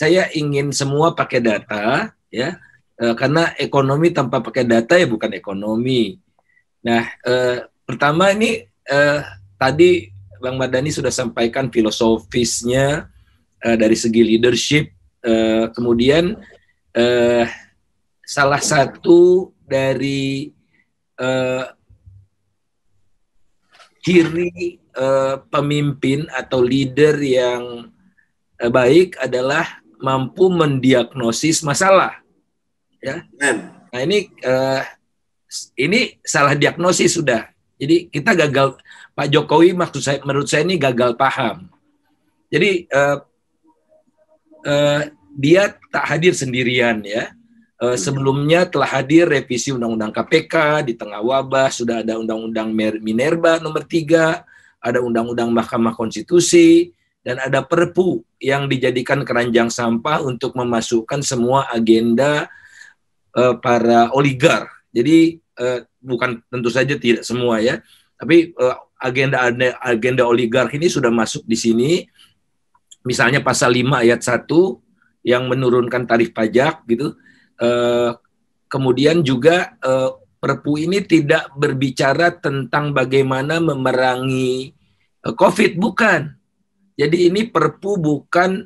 saya ingin semua pakai data ya e, karena ekonomi tanpa pakai data ya bukan ekonomi. Nah e, pertama ini e, tadi Bang Madani sudah sampaikan filosofisnya e, dari segi leadership e, kemudian e, salah satu dari e, ciri uh, pemimpin atau leader yang baik adalah mampu mendiagnosis masalah. Ya. Nah, ini uh, ini salah diagnosis sudah. Jadi kita gagal Pak Jokowi maksud saya menurut saya ini gagal paham. Jadi uh, uh, dia tak hadir sendirian ya. Hmm. sebelumnya telah hadir revisi Undang-Undang KPK di tengah wabah, sudah ada Undang-Undang Minerba nomor tiga, ada Undang-Undang Mahkamah Konstitusi, dan ada perpu yang dijadikan keranjang sampah untuk memasukkan semua agenda uh, para oligar. Jadi uh, bukan tentu saja tidak semua ya, tapi uh, agenda agenda oligar ini sudah masuk di sini. Misalnya pasal 5 ayat 1 yang menurunkan tarif pajak gitu. Uh, kemudian juga uh, Perpu ini tidak berbicara tentang bagaimana memerangi COVID, bukan jadi ini perpu bukan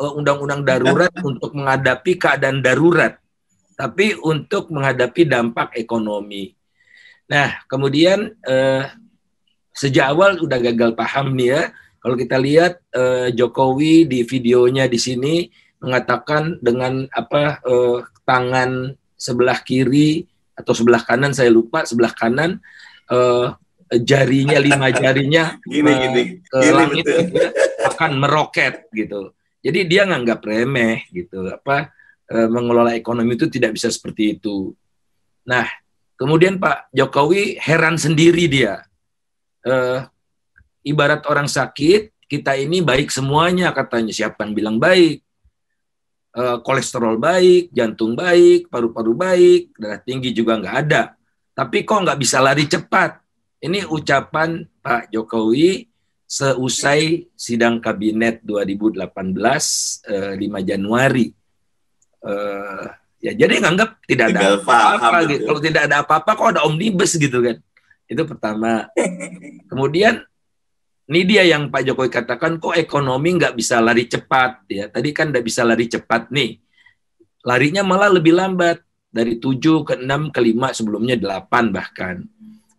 eh, undang-undang uh, darurat untuk menghadapi keadaan darurat, tapi untuk menghadapi dampak ekonomi. Nah, kemudian uh, sejak awal udah gagal paham nih ya. Kalau kita lihat uh, Jokowi di videonya di sini mengatakan dengan apa tangan sebelah kiri atau sebelah kanan saya lupa sebelah kanan uh, jarinya lima jarinya gini, uh, gini. ke gini, langit Gitu, ya, akan meroket gitu. Jadi dia nganggap remeh gitu apa uh, mengelola ekonomi itu tidak bisa seperti itu. Nah kemudian Pak Jokowi heran sendiri dia. Uh, ibarat orang sakit kita ini baik semuanya katanya siapa yang bilang baik uh, kolesterol baik jantung baik paru-paru baik darah tinggi juga nggak ada tapi kok nggak bisa lari cepat ini ucapan Pak Jokowi seusai sidang kabinet 2018 eh, 5 Januari. Eh, ya jadi nganggap tidak ada apa-apa gitu. Ya. Kalau tidak ada apa-apa kok ada omnibus gitu kan. Itu pertama. Kemudian ini dia yang Pak Jokowi katakan kok ekonomi nggak bisa lari cepat ya. Tadi kan nggak bisa lari cepat nih. Larinya malah lebih lambat dari 7 ke 6 ke 5 sebelumnya 8 bahkan.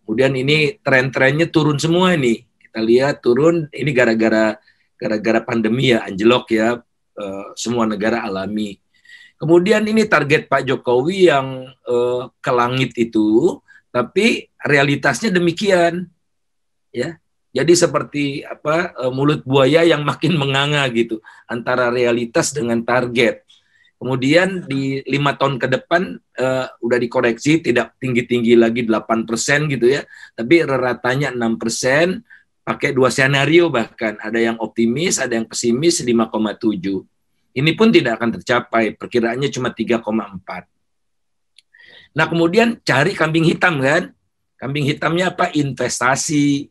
Kemudian ini tren-trennya turun semua ini Kita lihat turun ini gara-gara gara-gara pandemi ya anjlok ya uh, semua negara alami. Kemudian ini target Pak Jokowi yang uh, ke langit itu, tapi realitasnya demikian, ya. Jadi seperti apa eh, mulut buaya yang makin menganga gitu antara realitas dengan target. Kemudian di lima tahun ke depan uh, udah dikoreksi tidak tinggi-tinggi lagi 8% gitu ya, tapi ratanya 6% pakai dua skenario bahkan ada yang optimis, ada yang pesimis 5,7. Ini pun tidak akan tercapai, perkiraannya cuma 3,4. Nah, kemudian cari kambing hitam kan? Kambing hitamnya apa? Investasi.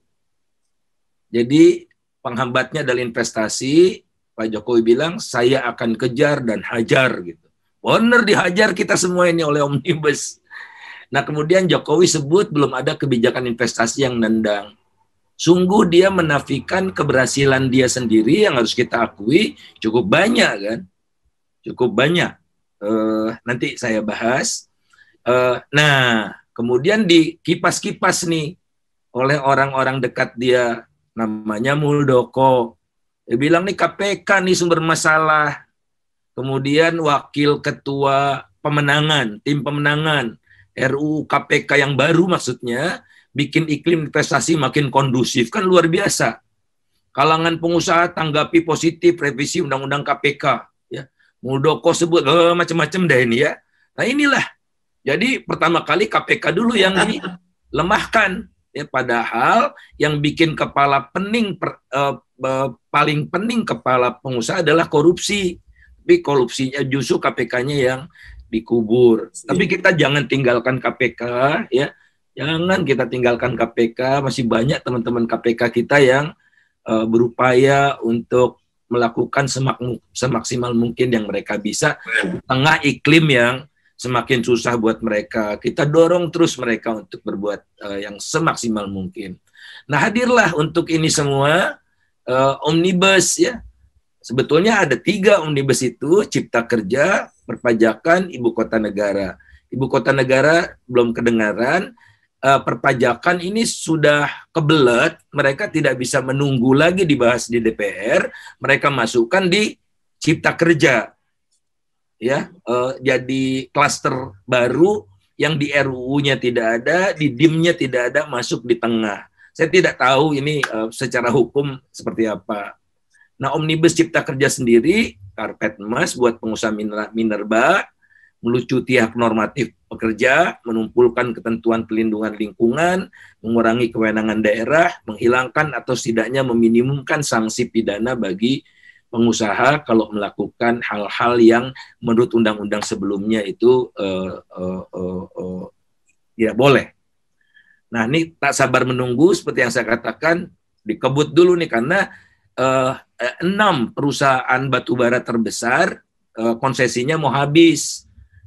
Jadi penghambatnya adalah investasi, Pak Jokowi bilang saya akan kejar dan hajar gitu. Benar dihajar kita semua ini oleh omnibus. Nah kemudian Jokowi sebut belum ada kebijakan investasi yang nendang. Sungguh dia menafikan keberhasilan dia sendiri yang harus kita akui cukup banyak kan, cukup banyak. Uh, nanti saya bahas. Uh, nah kemudian di kipas kipas nih oleh orang-orang dekat dia namanya Muldoko dia bilang nih KPK nih sumber masalah. Kemudian wakil ketua pemenangan, tim pemenangan RUU KPK yang baru maksudnya bikin iklim investasi makin kondusif kan luar biasa. Kalangan pengusaha tanggapi positif revisi undang-undang KPK ya. Muldoko sebut oh, eh, macam-macam deh ini ya. Nah inilah. Jadi pertama kali KPK dulu yang ini dilemahkan Ya, padahal yang bikin kepala pening per, uh, paling pening kepala pengusaha adalah korupsi. Tapi korupsinya justru KPK-nya yang dikubur. Sini. Iya. Tapi kita jangan tinggalkan KPK ya. Jangan kita tinggalkan KPK, masih banyak teman-teman KPK kita yang uh, berupaya untuk melakukan semak, semaksimal mungkin yang mereka bisa di iya. tengah iklim yang semakin susah buat mereka. Kita dorong terus mereka untuk berbuat uh, yang semaksimal mungkin. Nah, hadirlah untuk ini semua uh, omnibus ya. Sebetulnya ada tiga omnibus itu, cipta kerja, perpajakan, ibu kota negara. Ibu kota negara belum kedengaran, uh, perpajakan ini sudah kebelet, mereka tidak bisa menunggu lagi dibahas di DPR, mereka masukkan di cipta kerja ya uh, jadi klaster baru yang di RUU-nya tidak ada, di DIM-nya tidak ada masuk di tengah. Saya tidak tahu ini uh, secara hukum seperti apa. Nah, Omnibus Cipta Kerja sendiri karpet emas buat pengusaha minerba melucuti hak normatif pekerja, menumpulkan ketentuan pelindungan lingkungan, mengurangi kewenangan daerah, menghilangkan atau setidaknya meminimumkan sanksi pidana bagi pengusaha kalau melakukan hal-hal yang menurut undang-undang sebelumnya itu uh, uh, uh, uh, ya boleh. Nah ini tak sabar menunggu seperti yang saya katakan dikebut dulu nih karena uh, enam perusahaan batubara terbesar uh, konsesinya mau habis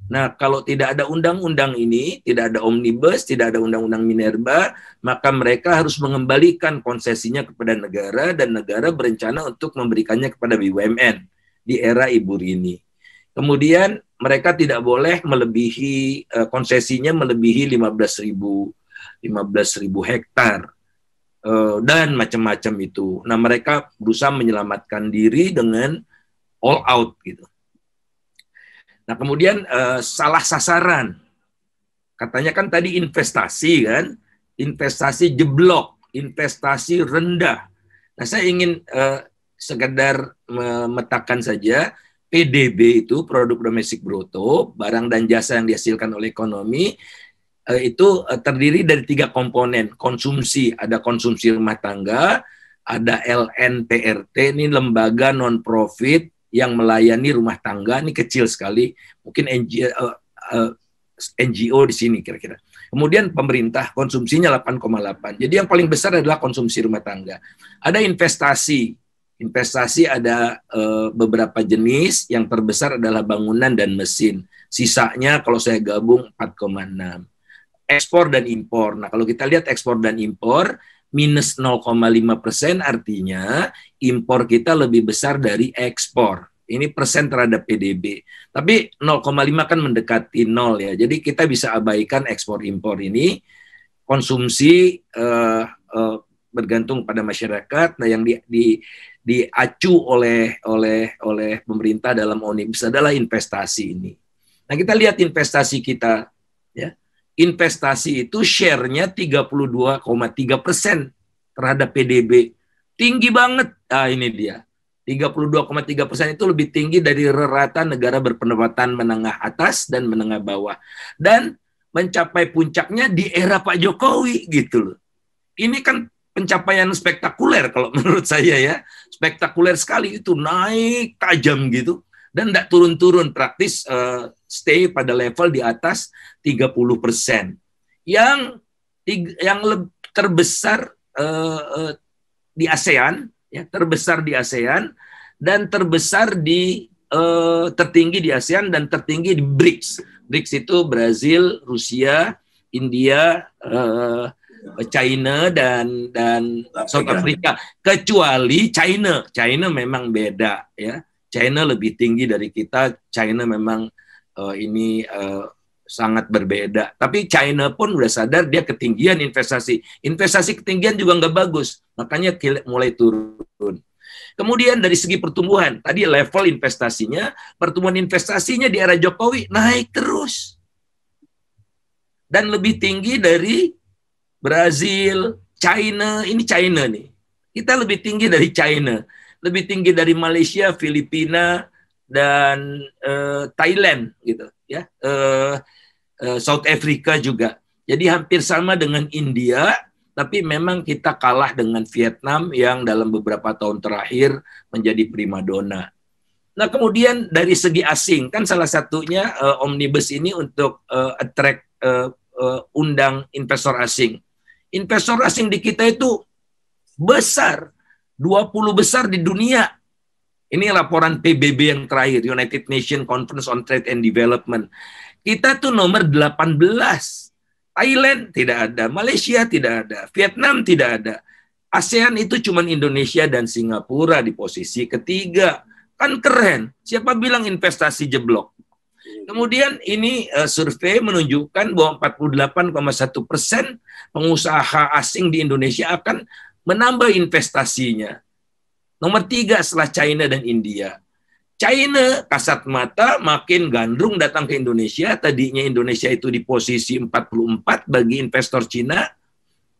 Nah, kalau tidak ada undang-undang ini, tidak ada omnibus, tidak ada undang-undang Minerba, maka mereka harus mengembalikan konsesinya kepada negara dan negara berencana untuk memberikannya kepada BUMN di era Ibu Rini. Kemudian mereka tidak boleh melebihi eh, konsesinya melebihi 15.000 15.000 hektar eh, dan macam-macam itu. Nah, mereka berusaha menyelamatkan diri dengan all out gitu. Nah, kemudian eh, salah sasaran. Katanya kan tadi investasi kan, investasi jeblok, investasi rendah. Nah, saya ingin eh, sekedar memetakan saja PDB itu produk domestik bruto, barang dan jasa yang dihasilkan oleh ekonomi eh, itu eh, terdiri dari tiga komponen, konsumsi, ada konsumsi rumah tangga, ada LNPRT ini lembaga non profit yang melayani rumah tangga ini kecil sekali, mungkin NGO, uh, eh, uh, eh, NGO di sini kira-kira. Kemudian pemerintah konsumsinya 8,8. Jadi yang paling besar adalah konsumsi rumah tangga. Ada investasi. Investasi ada uh, beberapa jenis, yang terbesar adalah bangunan dan mesin. Sisanya kalau saya gabung 4,6. Ekspor dan impor. Nah, kalau kita lihat ekspor dan impor, minus 0,5 persen artinya impor kita lebih besar dari ekspor. Ini persen terhadap PDB. Tapi 0,5 kan mendekati nol ya. Jadi kita bisa abaikan ekspor impor ini. Konsumsi uh, uh, bergantung pada masyarakat. Nah yang di, di, diacu oleh oleh oleh pemerintah dalam onibus adalah investasi ini. Nah kita lihat investasi kita investasi itu share-nya 32,3 persen terhadap PDB. Tinggi banget. Ah, ini dia. 32,3 persen itu lebih tinggi dari rata negara berpendapatan menengah atas dan menengah bawah. Dan mencapai puncaknya di era Pak Jokowi gitu loh. Ini kan pencapaian spektakuler kalau menurut saya ya. Spektakuler sekali itu naik tajam gitu dan tidak turun-turun praktis uh, stay pada level di atas 30 persen yang yang terbesar uh, di ASEAN ya terbesar di ASEAN dan terbesar di uh, tertinggi di ASEAN dan tertinggi di BRICS BRICS itu Brazil Rusia India uh, China dan dan South Africa kecuali China China memang beda ya China lebih tinggi dari kita. China memang uh, ini uh, sangat berbeda. Tapi China pun udah sadar dia ketinggian investasi. Investasi ketinggian juga nggak bagus. Makanya mulai turun. Kemudian dari segi pertumbuhan, tadi level investasinya, pertumbuhan investasinya di era Jokowi naik terus. Dan lebih tinggi dari Brazil, China, ini China nih. Kita lebih tinggi dari China lebih tinggi dari Malaysia, Filipina dan uh, Thailand gitu ya. Uh, uh, South Africa juga. Jadi hampir sama dengan India, tapi memang kita kalah dengan Vietnam yang dalam beberapa tahun terakhir menjadi primadona. Nah, kemudian dari segi asing kan salah satunya uh, omnibus ini untuk uh, attract uh, uh, undang investor asing. Investor asing di kita itu besar 20 besar di dunia. Ini laporan PBB yang terakhir, United Nations Conference on Trade and Development. Kita tuh nomor 18. Thailand tidak ada, Malaysia tidak ada, Vietnam tidak ada. ASEAN itu cuma Indonesia dan Singapura di posisi ketiga. Kan keren. Siapa bilang investasi jeblok? Kemudian ini uh, survei menunjukkan bahwa 48,1 persen pengusaha asing di Indonesia akan menambah investasinya. Nomor tiga setelah China dan India. China kasat mata makin gandrung datang ke Indonesia. Tadinya Indonesia itu di posisi 44 bagi investor Cina.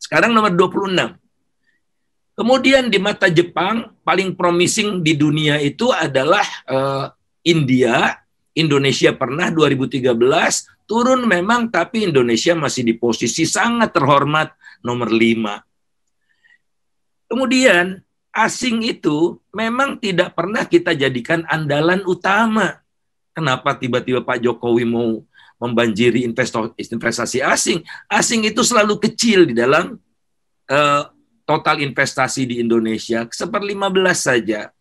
Sekarang nomor 26. Kemudian di mata Jepang paling promising di dunia itu adalah uh, India. Indonesia pernah 2013 turun memang tapi Indonesia masih di posisi sangat terhormat nomor 5. Kemudian asing itu memang tidak pernah kita jadikan andalan utama. Kenapa tiba-tiba Pak Jokowi mau membanjiri investor, investasi asing? Asing itu selalu kecil di dalam uh, total investasi di Indonesia, seperlima belas saja.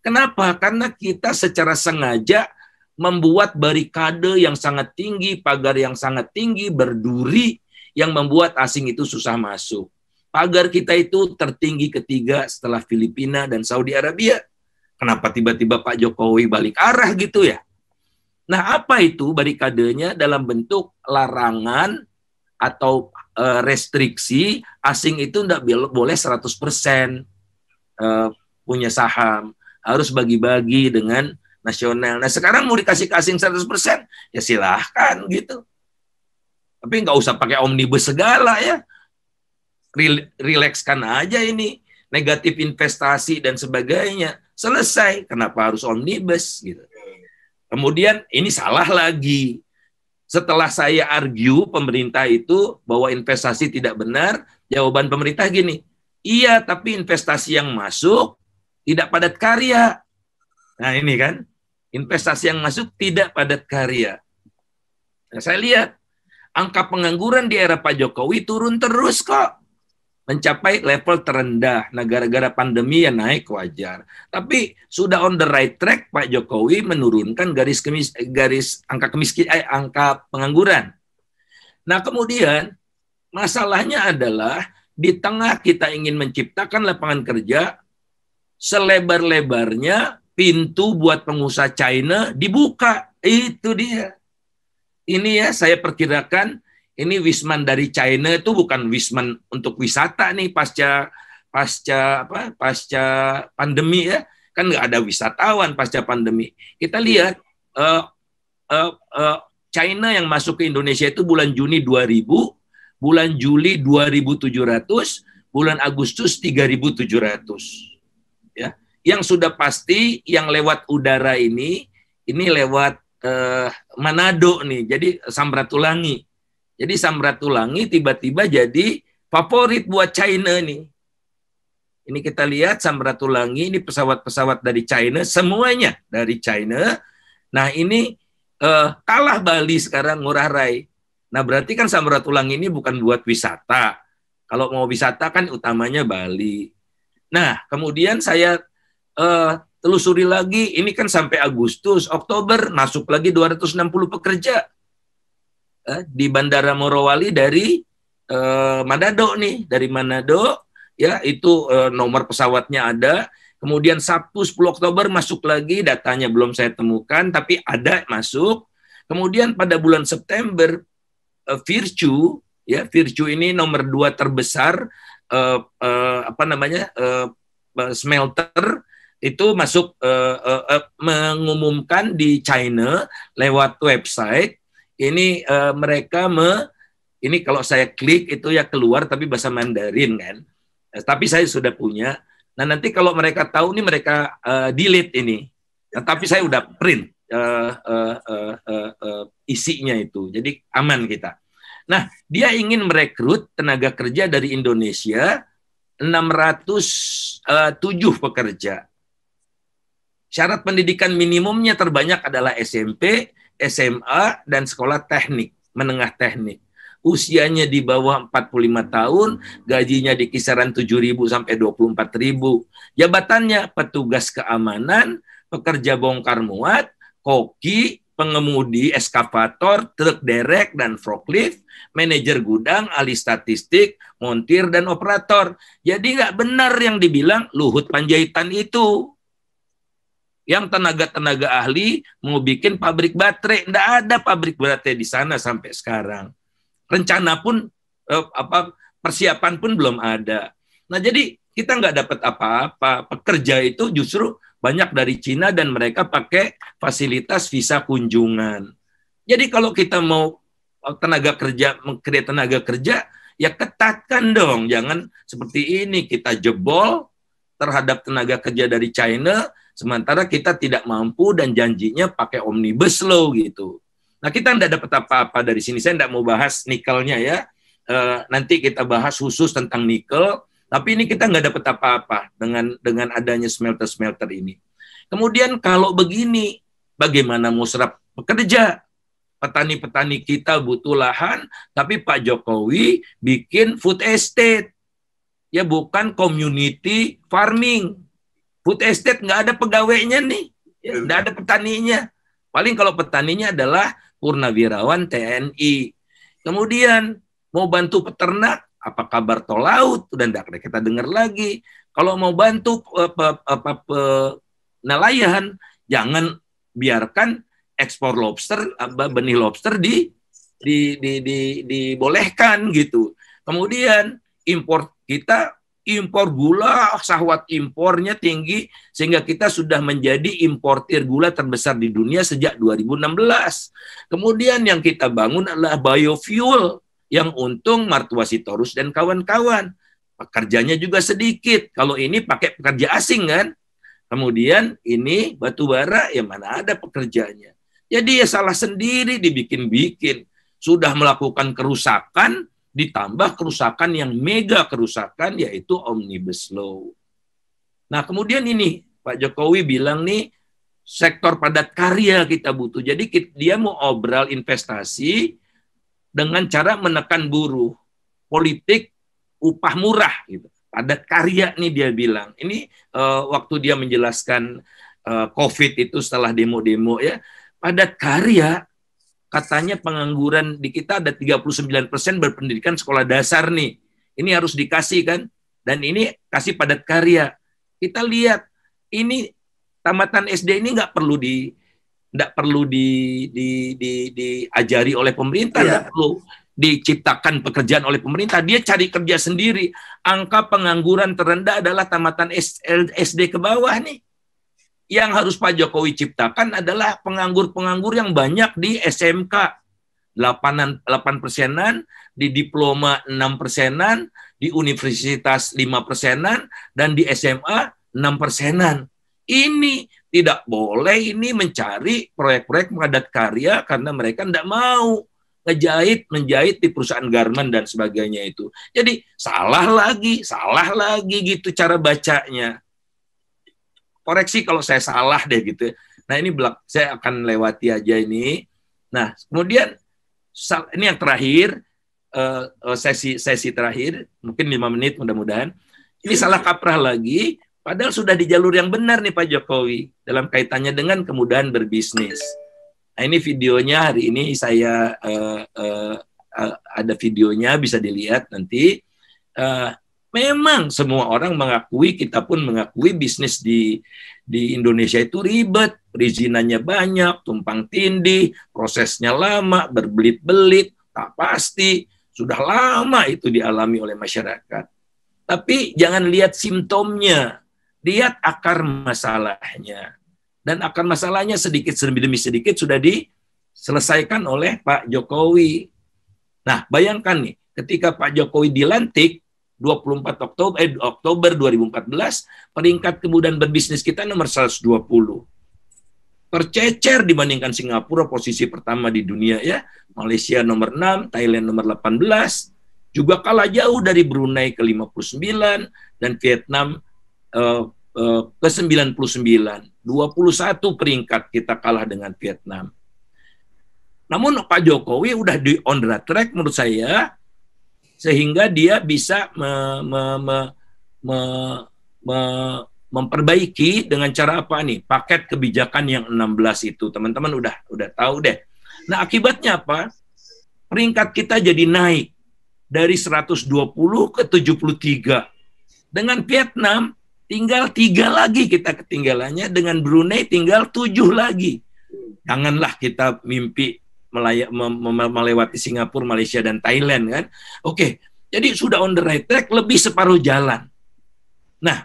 Kenapa? Karena kita secara sengaja membuat barikade yang sangat tinggi, pagar yang sangat tinggi, berduri, yang membuat asing itu susah masuk. Pagar kita itu tertinggi ketiga setelah Filipina dan Saudi Arabia. Kenapa tiba-tiba Pak Jokowi balik arah gitu ya? Nah, apa itu barikadenya dalam bentuk larangan atau e, restriksi asing itu tidak boleh 100% e, eh, punya saham, harus bagi-bagi dengan nasional. Nah, sekarang mau dikasih ke asing 100%, ya silahkan gitu. Tapi nggak usah pakai omnibus segala ya rilekskan aja ini negatif investasi dan sebagainya selesai kenapa harus omnibus gitu kemudian ini salah lagi setelah saya argue pemerintah itu bahwa investasi tidak benar jawaban pemerintah gini iya tapi investasi yang masuk tidak padat karya nah ini kan investasi yang masuk tidak padat karya nah, saya lihat angka pengangguran di era Pak Jokowi turun terus kok mencapai level terendah. Nah, gara-gara pandemi ya naik wajar. Tapi sudah on the right track Pak Jokowi menurunkan garis kemis, garis angka kemiskinan eh, angka pengangguran. Nah, kemudian masalahnya adalah di tengah kita ingin menciptakan lapangan kerja selebar-lebarnya pintu buat pengusaha China dibuka. Itu dia. Ini ya saya perkirakan ini wisman dari China itu bukan wisman untuk wisata nih pasca pasca apa pasca pandemi ya kan nggak ada wisatawan pasca pandemi kita iya. lihat uh, uh, uh, China yang masuk ke Indonesia itu bulan Juni 2000 bulan Juli 2700 bulan Agustus 3700 ya yang sudah pasti yang lewat udara ini ini lewat uh, Manado nih jadi Samratulangi jadi Samratulangi tiba-tiba jadi favorit buat China nih. Ini kita lihat Samratulangi ini pesawat-pesawat dari China semuanya dari China. Nah, ini eh, kalah Bali sekarang Ngurah Rai. Nah, berarti kan Samratulangi ini bukan buat wisata. Kalau mau wisata kan utamanya Bali. Nah, kemudian saya eh, telusuri lagi, ini kan sampai Agustus, Oktober masuk lagi 260 pekerja eh, di Bandara Morowali dari eh, Manado nih, dari Manado ya itu eh, nomor pesawatnya ada. Kemudian Sabtu 10 Oktober masuk lagi datanya belum saya temukan tapi ada masuk. Kemudian pada bulan September eh, Virtue ya Virtue ini nomor dua terbesar eh, eh, apa namanya eh, eh smelter itu masuk uh, uh, uh, mengumumkan di China lewat website ini uh, mereka me ini kalau saya klik itu ya keluar tapi bahasa Mandarin kan. Uh, tapi saya sudah punya. Nah nanti kalau mereka tahu ini mereka uh, delete ini. Nah, tapi saya udah print uh, uh, uh, uh, uh, isinya itu. Jadi aman kita. Nah dia ingin merekrut tenaga kerja dari Indonesia 607 pekerja. Syarat pendidikan minimumnya terbanyak adalah SMP, SMA dan sekolah teknik, menengah teknik. Usianya di bawah 45 tahun, gajinya di kisaran 7.000 sampai 24.000. Jabatannya petugas keamanan, pekerja bongkar muat, koki, pengemudi eskavator, truk derek dan forklift, manajer gudang, ahli statistik, montir dan operator. Jadi nggak benar yang dibilang Luhut Panjaitan itu yang tenaga-tenaga ahli mau bikin pabrik baterai. Tidak ada pabrik baterai di sana sampai sekarang. Rencana pun, eh, apa persiapan pun belum ada. Nah jadi kita nggak dapat apa-apa. Pekerja itu justru banyak dari Cina dan mereka pakai fasilitas visa kunjungan. Jadi kalau kita mau eh, tenaga kerja, mengkreat tenaga kerja, ya ketatkan dong. Jangan seperti ini, kita jebol terhadap tenaga kerja dari China, Sementara kita tidak mampu dan janjinya pakai omnibus law gitu. Nah kita tidak dapat apa-apa dari sini. Saya tidak mau bahas nikelnya ya. E, nanti kita bahas khusus tentang nikel. Tapi ini kita nggak dapat apa-apa dengan dengan adanya smelter-smelter ini. Kemudian kalau begini, bagaimana mau serap pekerja? Petani-petani kita butuh lahan, tapi Pak Jokowi bikin food estate. Ya bukan community farming. Food estate nggak ada pegawainya nih, iya. nggak ada petaninya. Paling kalau petaninya adalah purnawirawan TNI. Kemudian mau bantu peternak, apa kabar tol laut? Udah nggak kita dengar lagi. Kalau mau bantu apa, apa, apa, nelayan, jangan biarkan ekspor lobster, benih lobster di, di, di, di dibolehkan gitu. Kemudian impor kita impor gula, sahwat impornya tinggi sehingga kita sudah menjadi importir gula terbesar di dunia sejak 2016. Kemudian yang kita bangun adalah biofuel yang untung Martua Sitorus dan kawan-kawan. Pekerjanya juga sedikit. Kalau ini pakai pekerja asing kan? Kemudian ini batu bara ya mana ada pekerjanya. Jadi ya salah sendiri dibikin-bikin. Sudah melakukan kerusakan, ditambah kerusakan yang mega kerusakan yaitu omnibus law. Nah, kemudian ini Pak Jokowi bilang nih sektor padat karya kita butuh. Jadi dia mau obral investasi dengan cara menekan buruh, politik upah murah gitu. Padat karya nih dia bilang. Ini uh, waktu dia menjelaskan uh, Covid itu setelah demo-demo ya, padat karya katanya pengangguran di kita ada 39% berpendidikan sekolah dasar nih. Ini harus dikasih kan? Dan ini kasih padat karya. Kita lihat ini tamatan SD ini nggak perlu di nggak perlu di, di, di, diajari oleh pemerintah, iya. nggak yeah. perlu diciptakan pekerjaan oleh pemerintah, dia cari kerja sendiri. Angka pengangguran terendah adalah tamatan SD ke bawah nih yang harus Pak Jokowi ciptakan adalah penganggur-penganggur yang banyak di SMK 8, 8 persenan, di diploma 6 persenan, di universitas 5 persenan, dan di SMA 6 persenan. Ini tidak boleh ini mencari proyek-proyek padat karya karena mereka tidak mau ngejahit, menjahit di perusahaan garment dan sebagainya itu. Jadi salah lagi, salah lagi gitu cara bacanya koreksi kalau saya salah deh gitu. Ya. Nah ini belak saya akan lewati aja ini. Nah kemudian ini yang terakhir eh, eh, sesi sesi terakhir mungkin lima menit mudah-mudahan ini salah kaprah lagi padahal sudah di jalur yang benar nih Pak Jokowi dalam kaitannya dengan kemudahan berbisnis. Nah, ini videonya hari ini saya uh, uh, uh, ada videonya bisa dilihat nanti. Uh, Memang semua orang mengakui, kita pun mengakui bisnis di di Indonesia itu ribet, perizinannya banyak, tumpang tindih, prosesnya lama, berbelit-belit, tak pasti, sudah lama itu dialami oleh masyarakat. Tapi jangan lihat simptomnya, lihat akar masalahnya. Dan akar masalahnya sedikit demi sedikit sudah diselesaikan oleh Pak Jokowi. Nah, bayangkan nih, ketika Pak Jokowi dilantik, 24 Oktober eh, Oktober 2014 peringkat kemudahan berbisnis kita nomor 120. Tercecer dibandingkan Singapura posisi pertama di dunia ya. Malaysia nomor 6, Thailand nomor 18, juga kalah jauh dari Brunei ke 59 dan Vietnam eh, eh, ke 99. 21 peringkat kita kalah dengan Vietnam. Namun Pak Jokowi udah di on the track menurut saya sehingga dia bisa me, me, me, me, me, memperbaiki dengan cara apa nih paket kebijakan yang 16 itu teman-teman udah udah tahu deh nah akibatnya apa peringkat kita jadi naik dari 120 ke 73 dengan Vietnam tinggal tiga lagi kita ketinggalannya dengan Brunei tinggal tujuh lagi janganlah kita mimpi melaya, me, melewati Singapura, Malaysia dan Thailand kan. Oke, jadi sudah on the right track lebih separuh jalan. Nah,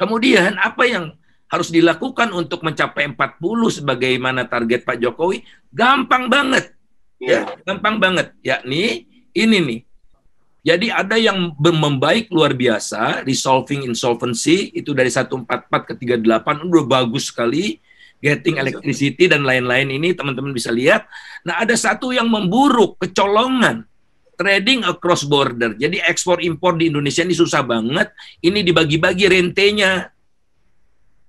kemudian apa yang harus dilakukan untuk mencapai 40 sebagaimana target Pak Jokowi? Gampang banget. Ya, ya, gampang banget. Yakni ini nih. Jadi ada yang membaik luar biasa, resolving insolvency itu dari 144 ke 38 udah bagus sekali getting electricity dan lain-lain ini teman-teman bisa lihat. Nah, ada satu yang memburuk, kecolongan. Trading across border. Jadi ekspor impor di Indonesia ini susah banget. Ini dibagi-bagi rentenya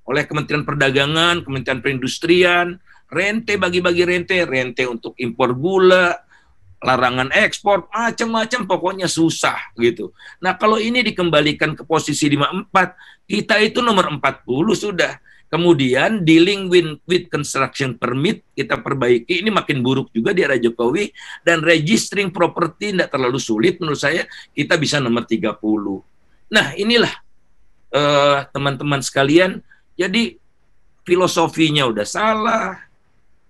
oleh Kementerian Perdagangan, Kementerian Perindustrian, rente bagi-bagi rente, rente untuk impor gula, larangan ekspor, macam-macam pokoknya susah gitu. Nah, kalau ini dikembalikan ke posisi 54, kita itu nomor 40 sudah Kemudian dealing with, with construction permit kita perbaiki ini makin buruk juga di era Jokowi dan registering properti tidak terlalu sulit menurut saya kita bisa nomor 30. Nah, inilah eh, teman-teman uh, sekalian, jadi filosofinya udah salah,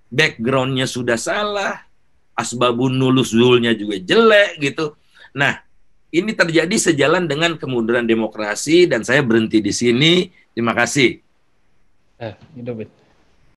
backgroundnya sudah salah, asbabun nulus dulunya juga jelek gitu. Nah, ini terjadi sejalan dengan kemunduran demokrasi dan saya berhenti di sini. Terima kasih. Eh, gitu, Bet.